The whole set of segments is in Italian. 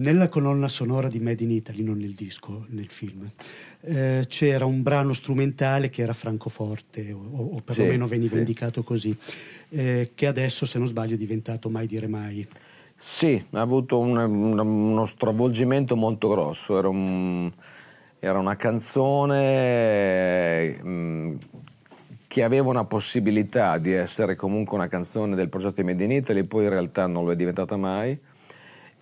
Nella colonna sonora di Made in Italy, non nel disco, nel film, eh, c'era un brano strumentale che era francoforte, o, o perlomeno sì, veniva sì. indicato così, eh, che adesso, se non sbaglio, è diventato Mai dire mai. Sì, ha avuto un, un, uno stravolgimento molto grosso. Era, un, era una canzone mm, che aveva una possibilità di essere comunque una canzone del progetto Made in Italy, poi in realtà non lo è diventata mai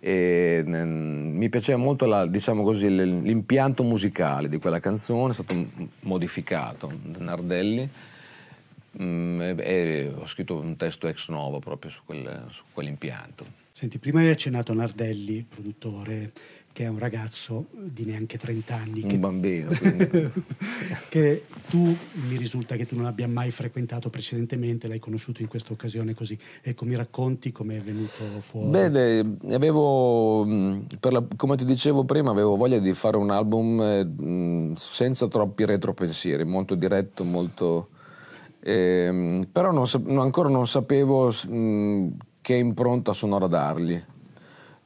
e, ehm, mi piaceva molto la, diciamo così, l'impianto musicale di quella canzone, è stato modificato da Nardelli mm, e, ho scritto un testo ex novo proprio su, quel, su quell'impianto. Senti, prima hai accennato Nardelli, produttore, che è un ragazzo di neanche 30 anni. Un che... bambino. che tu, mi risulta che tu non abbia mai frequentato precedentemente, l'hai conosciuto in questa occasione così. Ecco, mi racconti come è venuto fuori? Bene, avevo, mm, la, come ti dicevo prima, avevo voglia di fare un album eh, mm, senza troppi retropensieri, molto diretto, molto... Eh, però non, ancora non sapevo mm, che impronta sonora dargli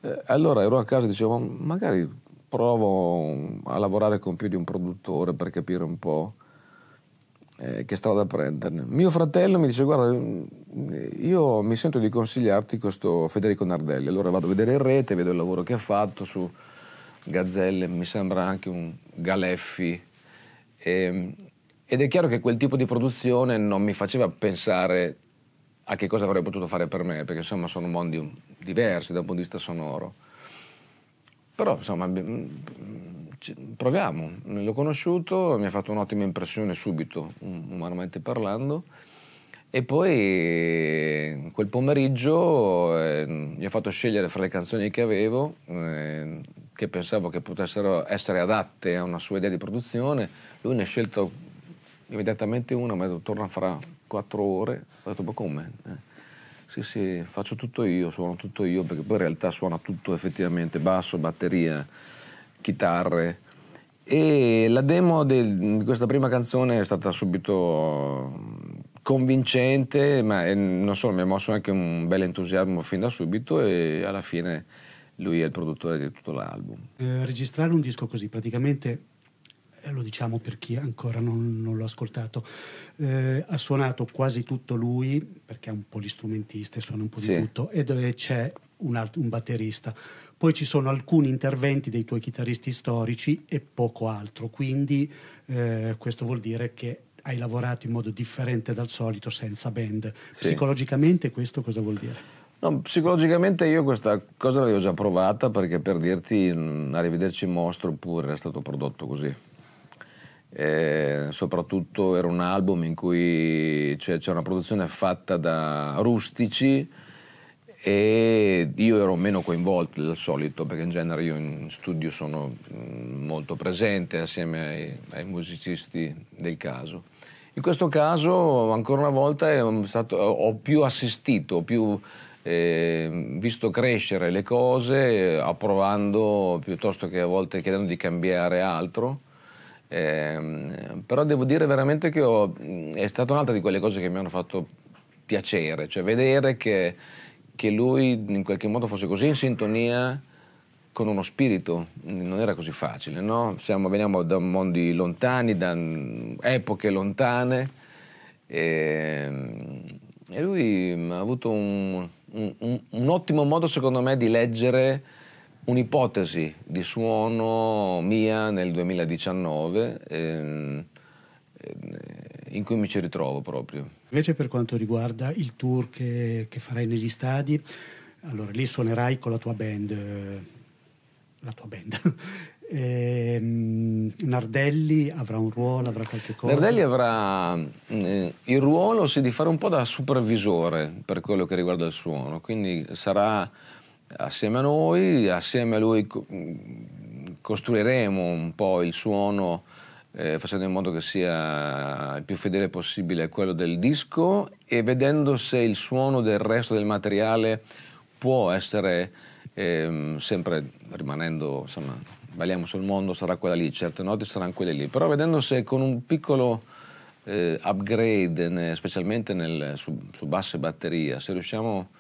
eh, allora ero a casa e dicevo, magari provo a lavorare con più di un produttore per capire un po' eh, che strada prenderne. Mio fratello mi dice, guarda, mm, io mi sento di consigliarti questo Federico Nardelli. Allora vado a vedere in rete, vedo il lavoro che ha fatto su Gazzelle, mi sembra anche un Galeffi. E, ehm, ed è chiaro che quel tipo di produzione non mi faceva pensare a che cosa avrei potuto fare per me, perché insomma sono mondi diversi da un punto di vista sonoro. Però insomma mm, proviamo, l'ho conosciuto, mi ha fatto un'ottima impressione subito, um, umanamente parlando, e poi quel pomeriggio eh, mi ha fatto scegliere fra le canzoni che avevo, eh, che pensavo che potessero essere adatte a una sua idea di produzione, lui ne ha scelto immediatamente una, mi ha detto torna fra quattro ore, ho detto ma come? Eh. Sì, sì, faccio tutto io, suono tutto io, perché poi in realtà suona tutto effettivamente, basso, batteria, chitarre. E la demo di questa prima canzone è stata subito convincente, ma non solo, mi ha mosso anche un bel entusiasmo fin da subito e alla fine lui è il produttore di tutto l'album. Eh, registrare un disco così, praticamente eh, lo diciamo per chi ancora non, non l'ha ascoltato, eh, ha suonato quasi tutto lui, perché è un po' polistrumentista e suona un po' sì. di tutto, e eh, c'è un, alt- un batterista. Poi ci sono alcuni interventi dei tuoi chitarristi storici e poco altro, quindi eh, questo vuol dire che hai lavorato in modo differente dal solito senza band. Sì. Psicologicamente questo cosa vuol dire? No, psicologicamente io questa cosa l'avevo già provata perché per dirti mh, Arrivederci Mostro pure era stato prodotto così. Eh, soprattutto era un album in cui c'è, c'è una produzione fatta da rustici e io ero meno coinvolto del solito perché in genere io in studio sono mm, molto presente assieme ai, ai musicisti del caso. In questo caso ancora una volta mm, stato, ho più assistito, ho più eh, visto crescere le cose eh, approvando piuttosto che a volte chiedendo di cambiare altro eh, però devo dire veramente che ho, è stata un'altra di quelle cose che mi hanno fatto piacere, cioè vedere che, che lui in qualche modo fosse così in sintonia con uno spirito, non era così facile, no? Siamo, veniamo da mondi lontani, da epoche lontane e, ehm, e lui ha avuto un, un, un, un ottimo modo secondo me di leggere un'ipotesi di suono mia nel 2019 ehm, ehm, in cui mi ci ritrovo proprio. Invece per quanto riguarda il tour che, che farai negli stadi, allora lì suonerai con la tua band, eh, la tua band. e, ehm, Nardelli avrà un ruolo, avrà qualche cosa? Nardelli avrà eh, il ruolo sì, di fare un po' da supervisore per quello che riguarda il suono, quindi sarà assieme a noi, assieme a lui costruiremo un po' il suono eh, facendo in modo che sia il più fedele possibile a quello del disco e vedendo se il suono del resto del materiale può essere ehm, sempre rimanendo, insomma, balliamo sul mondo sarà quella lì, certe note saranno quelle lì, però vedendo se con un piccolo eh, upgrade, specialmente nel, su, su basso e batteria, se riusciamo a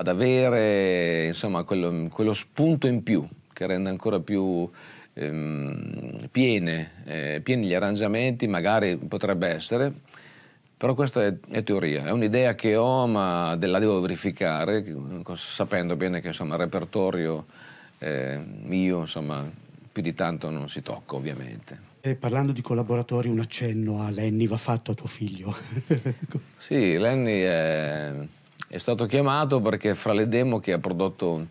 ad avere insomma, quello, quello, spunto in più che rende ancora più ehm, piene, eh, pieni gli arrangiamenti, magari potrebbe essere, però questa è, è teoria, è un'idea che ho ma la devo verificare, sapendo bene che insomma, il repertorio eh, mio insomma, più di tanto non si tocca ovviamente. E parlando di collaboratori, un accenno a Lenny va fatto a tuo figlio. sì, Lenny è è stato chiamato perché fra le demo che ha prodotto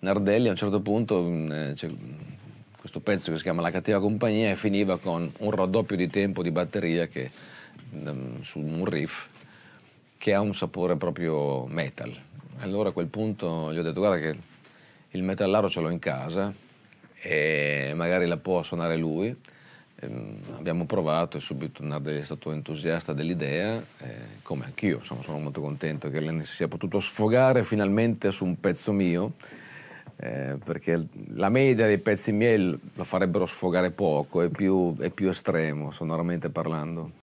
Nardelli a un certo punto mm, eh, c'è questo pezzo che si chiama La cattiva compagnia e finiva con un raddoppio di tempo di batteria che, mm, su un riff che ha un sapore proprio metal. Allora a quel punto gli ho detto guarda che il metallaro ce l'ho in casa e magari la può suonare lui Ehm, abbiamo provato e subito Nardi è stato entusiasta dell'idea, eh, come anch'io, insomma, sono molto contento che Lenny si sia potuto sfogare finalmente su un pezzo mio, eh, perché la media dei pezzi miei lo farebbero sfogare poco, è più, è più estremo sonoramente parlando.